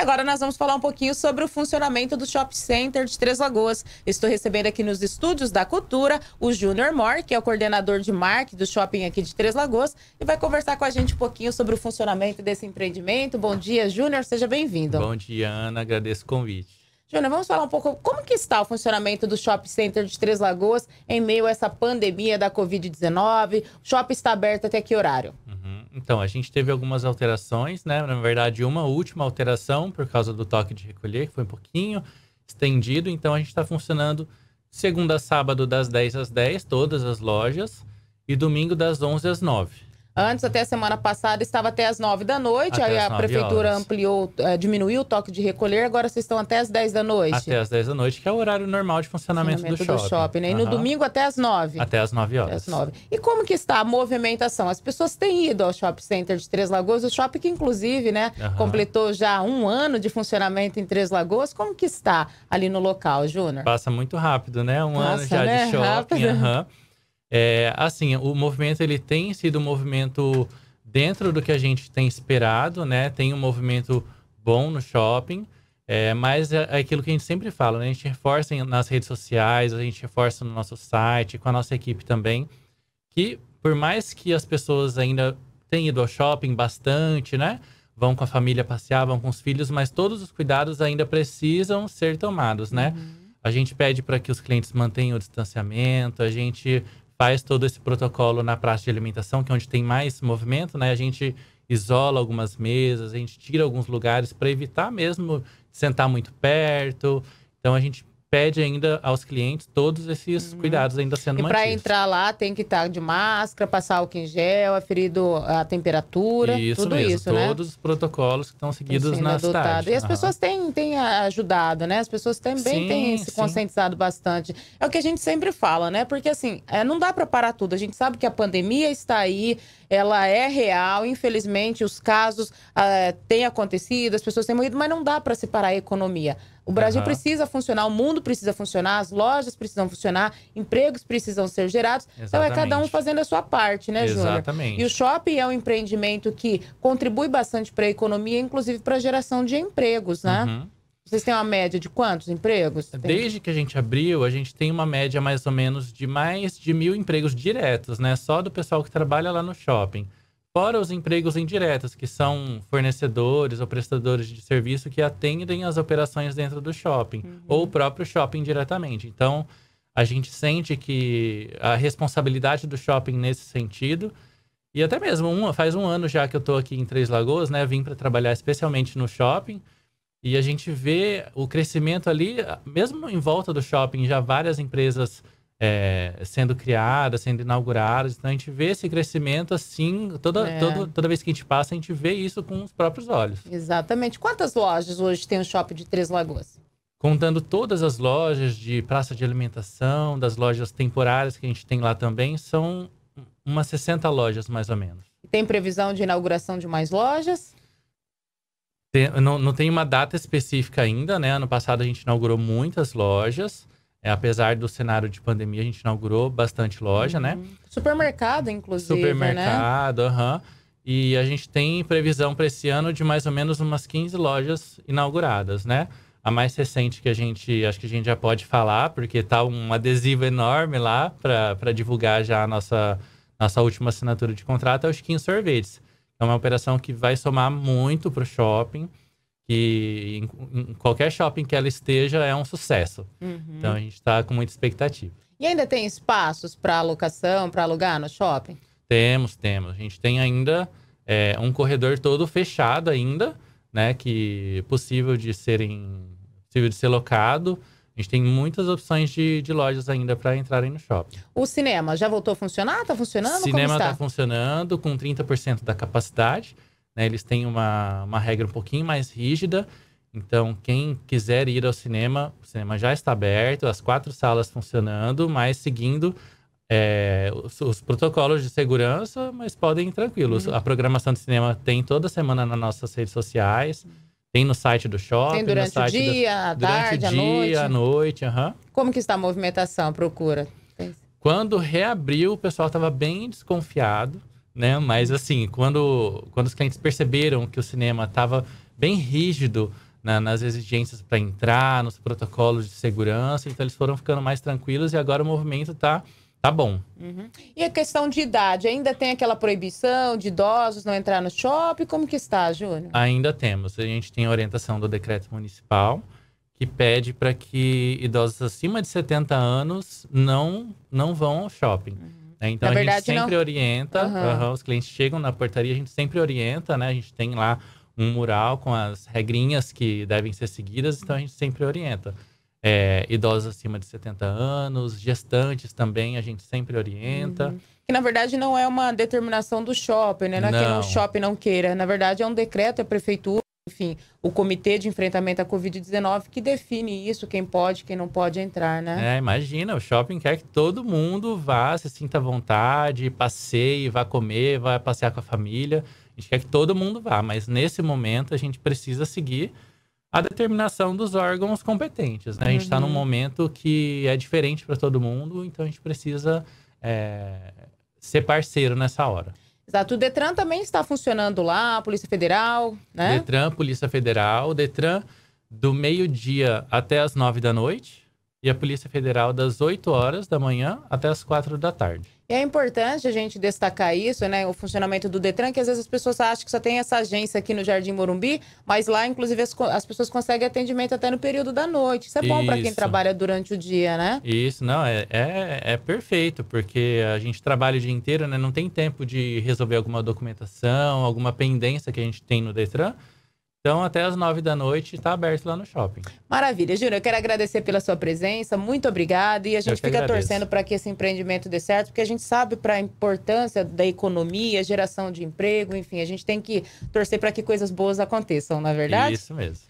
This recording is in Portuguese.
E agora nós vamos falar um pouquinho sobre o funcionamento do Shopping Center de Três Lagoas. Estou recebendo aqui nos estúdios da Cultura o Júnior Mor, que é o coordenador de marketing do shopping aqui de Três Lagoas, e vai conversar com a gente um pouquinho sobre o funcionamento desse empreendimento. Bom dia, Júnior, seja bem-vindo. Bom dia, Ana, agradeço o convite. Júnior, vamos falar um pouco como que está o funcionamento do Shopping Center de Três Lagoas em meio a essa pandemia da Covid-19? O shopping está aberto até que horário? Uhum. Então, a gente teve algumas alterações, né? Na verdade, uma última alteração por causa do toque de recolher, que foi um pouquinho estendido. Então, a gente está funcionando segunda a sábado das 10 às 10, todas as lojas, e domingo das 11 às 9. Antes, até a semana passada, estava até as 9 da noite, até aí a prefeitura horas. ampliou, eh, diminuiu o toque de recolher, agora vocês estão até as 10 da noite. Até as 10 da noite, que é o horário normal de funcionamento, funcionamento do, do, shopping. shopping né? E uhum. no domingo até as 9. Até as 9 horas. Até as 9. E como que está a movimentação? As pessoas têm ido ao shopping center de Três Lagoas, o shopping que, inclusive, né, uhum. completou já um ano de funcionamento em Três Lagoas. Como que está ali no local, Júnior? Passa muito rápido, né? Um Passa, ano já né? de shopping. Rápido. Uhum. É, assim, o movimento ele tem sido um movimento dentro do que a gente tem esperado, né? Tem um movimento bom no shopping, é, mas é, é aquilo que a gente sempre fala, né? A gente reforça nas redes sociais, a gente reforça no nosso site, com a nossa equipe também, que por mais que as pessoas ainda tenham ido ao shopping bastante, né? Vão com a família passear, vão com os filhos, mas todos os cuidados ainda precisam ser tomados, né? Uhum. A gente pede para que os clientes mantenham o distanciamento, a gente faz todo esse protocolo na praça de alimentação, que é onde tem mais movimento, né? A gente isola algumas mesas, a gente tira alguns lugares para evitar mesmo sentar muito perto. Então a gente pede ainda aos clientes todos esses uhum. cuidados ainda sendo mantidos. E para entrar lá tem que estar tá de máscara, passar álcool em gel, aferido é a temperatura, isso tudo mesmo, isso, todos né? Todos os protocolos que estão seguidos na cidade. E as uhum. pessoas têm, têm ajudado, né? As pessoas também sim, têm se sim. conscientizado bastante. É o que a gente sempre fala, né? Porque assim, é, não dá para parar tudo. A gente sabe que a pandemia está aí, ela é real. Infelizmente, os casos uh, têm acontecido, as pessoas têm morrido, mas não dá para separar a economia. O Brasil uhum. precisa funcionar, o mundo precisa funcionar, as lojas precisam funcionar, empregos precisam ser gerados. Exatamente. Então é cada um fazendo a sua parte, né, Júnior? Exatamente. E o shopping é um empreendimento que contribui bastante para a economia, inclusive para a geração de empregos, né? Uhum. Vocês têm uma média de quantos empregos? Tem? Desde que a gente abriu, a gente tem uma média mais ou menos de mais de mil empregos diretos, né? Só do pessoal que trabalha lá no shopping. Fora os empregos indiretos, que são fornecedores ou prestadores de serviço que atendem as operações dentro do shopping, uhum. ou o próprio shopping diretamente. Então, a gente sente que a responsabilidade do shopping nesse sentido. E até mesmo um, faz um ano já que eu estou aqui em Três Lagoas, né? Vim para trabalhar especialmente no shopping. E a gente vê o crescimento ali, mesmo em volta do shopping, já várias empresas é, sendo criadas, sendo inauguradas. Então a gente vê esse crescimento assim, toda, é. toda, toda vez que a gente passa, a gente vê isso com os próprios olhos. Exatamente. Quantas lojas hoje tem o shopping de Três Lagoas? Contando todas as lojas de praça de alimentação, das lojas temporárias que a gente tem lá também, são umas 60 lojas mais ou menos. Tem previsão de inauguração de mais lojas? Tem, não, não tem uma data específica ainda, né? Ano passado a gente inaugurou muitas lojas. É, apesar do cenário de pandemia, a gente inaugurou bastante loja, né? uhum. né? Supermercado, inclusive. Supermercado, aham. Né? Uhum. E a gente tem previsão para esse ano de mais ou menos umas 15 lojas inauguradas, né? A mais recente que a gente, acho que a gente já pode falar, porque tá um adesivo enorme lá para divulgar já a nossa, nossa última assinatura de contrato, é o Skin Sorvetes. É uma operação que vai somar muito para o shopping que em, em, qualquer shopping que ela esteja é um sucesso. Uhum. Então a gente está com muita expectativa. E ainda tem espaços para alocação, para alugar no shopping? Temos, temos. A gente tem ainda é, um corredor todo fechado ainda, né? Que possível de serem, possível de ser locado. A gente tem muitas opções de, de lojas ainda para entrarem no shopping. O cinema já voltou a funcionar? Tá funcionando? O cinema está? tá funcionando com 30% da capacidade. Né? Eles têm uma, uma regra um pouquinho mais rígida. Então, quem quiser ir ao cinema, o cinema já está aberto, as quatro salas funcionando, mas seguindo é, os, os, protocolos de segurança, mas podem ir tranquilos. Uhum. A programação de cinema tem toda semana nas nossas redes sociais, tem no site do shopping. Tem durante o dia, do, tarde, durante o dia, à noite. À noite uhum. Como que está a movimentação, a procura? Quando reabriu, o pessoal estava bem desconfiado, né? Mas assim, quando, quando os clientes perceberam que o cinema estava bem rígido na, nas exigências para entrar, nos protocolos de segurança, então eles foram ficando mais tranquilos e agora o movimento está tá bom. Uhum. E a questão de idade, ainda tem aquela proibição de idosos não entrar no shopping? Como que está, Júnior? Ainda temos. A gente tem a orientação do decreto municipal que pede para que idosos acima de 70 anos não, não vão ao shopping. Uhum. Né? Então Na a verdade, gente sempre não... orienta, uhum. Uhum, os clientes chegam na portaria, a gente sempre orienta, né? A gente tem lá um mural com as regrinhas que devem ser seguidas, então a gente sempre orienta. É, idosos acima de 70 anos, gestantes também, a gente sempre orienta. Uhum. Que na verdade não é uma determinação do shopping, né? Não, é não. que o shopping não queira. Na verdade é um decreto, é a prefeitura enfim, o Comitê de Enfrentamento à Covid-19 que define isso, quem pode, quem não pode entrar, né? É, imagina, o shopping quer que todo mundo vá, se sinta à vontade, passeie, vá comer, vá passear com a família. A gente quer que todo mundo vá, mas nesse momento a gente precisa seguir a determinação dos órgãos competentes, né? A gente está uhum. num momento que é diferente para todo mundo, então a gente precisa é, ser parceiro nessa hora. Exato. O Detran também está funcionando lá, a Polícia Federal, né? Detran, Polícia Federal, Detran do meio-dia até as nove da noite e a Polícia Federal das 8 horas da manhã até as 4 da tarde. E é importante a gente destacar isso, né? O funcionamento do Detran, que às vezes as pessoas acham que só tem essa agência aqui no Jardim Morumbi, mas lá, inclusive, as, as pessoas conseguem atendimento até no período da noite. Isso é bom para quem trabalha durante o dia, né? Isso, não, é, é, é, perfeito, porque a gente trabalha o dia inteiro, né? Não tem tempo de resolver alguma documentação, alguma pendência que a gente tem no Detran. Então, até as nove da noite está aberto lá no shopping. Maravilha, Júnior. Eu quero agradecer pela sua presença. Muito obrigado. E a gente fica agradeço. torcendo para que esse empreendimento dê certo, porque a gente sabe para a importância da economia, geração de emprego, enfim, a gente tem que torcer para que coisas boas aconteçam, na é verdade? Isso mesmo.